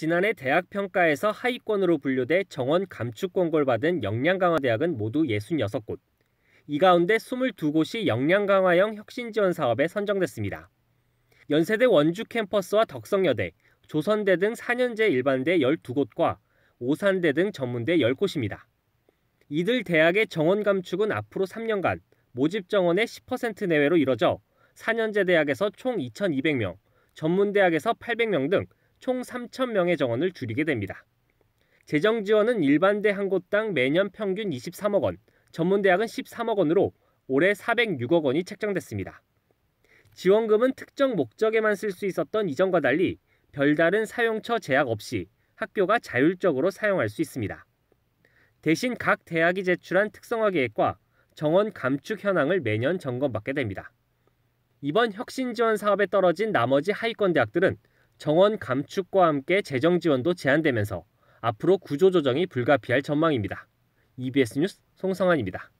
지난해 대학 평가에서 하위권으로 분류돼 정원 감축 권고를 받은 역량 강화 대학은 모두 66곳. 이 가운데 22곳이 역량 강화형 혁신 지원 사업에 선정됐습니다. 연세대 원주 캠퍼스와 덕성여대, 조선대 등 4년제 일반대 12곳과 오산대 등 전문대 10곳입니다. 이들 대학의 정원 감축은 앞으로 3년간 모집 정원의 10% 내외로 이뤄져 4년제 대학에서 총 2,200명, 전문대학에서 800명 등총 3,000명의 정원을 줄이게 됩니다. 재정 지원은 일반대 한 곳당 매년 평균 23억 원, 전문대학은 13억 원으로 올해 406억 원이 책정됐습니다. 지원금은 특정 목적에만 쓸 수 있었던 이전과 달리 별다른 사용처 제약 없이 학교가 자율적으로 사용할 수 있습니다. 대신 각 대학이 제출한 특성화 계획과 정원 감축 현황을 매년 점검받게 됩니다. 이번 혁신 지원 사업에 떨어진 나머지 하위권 대학들은 정원 감축과 함께 재정 지원도 제한되면서 앞으로 구조조정이 불가피할 전망입니다. EBS 뉴스 송성환입니다.